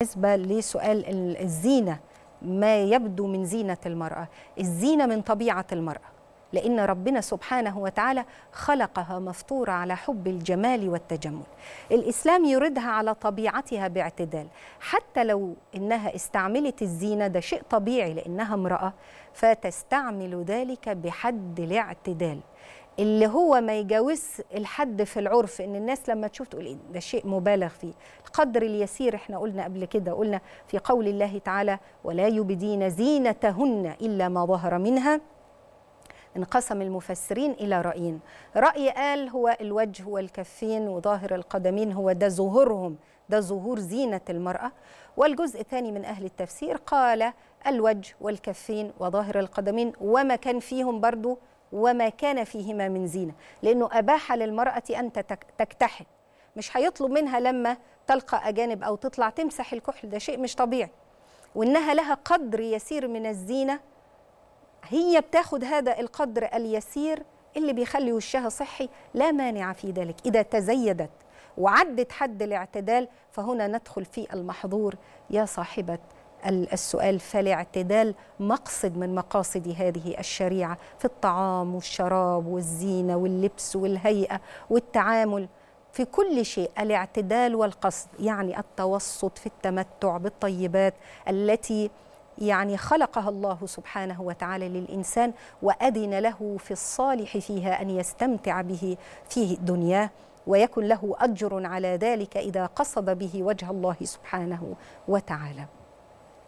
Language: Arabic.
بالنسبة لسؤال الزينة ما يبدو من زينة المرأة الزينة من طبيعة المرأة لأن ربنا سبحانه وتعالى خلقها مفطورة على حب الجمال والتجمل الإسلام يردها على طبيعتها باعتدال حتى لو إنها استعملت الزينة ده شيء طبيعي لأنها امرأة فتستعمل ذلك بحد الاعتدال اللي هو ما يجاوز الحد في العرف ان الناس لما تشوف تقول ايه ده شيء مبالغ فيه القدر اليسير احنا قلنا قبل كده قلنا في قول الله تعالى ولا يبدين زينتهن الا ما ظهر منها انقسم المفسرين إلى رأيين رأي قال هو الوجه والكفين وظاهر القدمين هو ده ظهورهم ده ظهور زينة المرأة والجزء الثاني من أهل التفسير قال الوجه والكفين وظاهر القدمين وما كان فيهم برضو وما كان فيهما من زينة لأنه أباح للمرأة أن تكتحل مش هيطلب منها لما تلقى أجانب أو تطلع تمسح الكحل ده شيء مش طبيعي وإنها لها قدر يسير من الزينة هي بتاخد هذا القدر اليسير اللي بيخلي وشها صحي لا مانع في ذلك إذا تزيدت وعدت حد الاعتدال فهنا ندخل في المحظور يا صاحبة السؤال فالاعتدال مقصد من مقاصد هذه الشريعة في الطعام والشراب والزينة واللبس والهيئة والتعامل في كل شيء الاعتدال والقصد يعني التوسط في التمتع بالطيبات التي يعني خلقها الله سبحانه وتعالى للإنسان وأذن له في الصالح فيها أن يستمتع به في دنياه ويكن له أجر على ذلك إذا قصد به وجه الله سبحانه وتعالى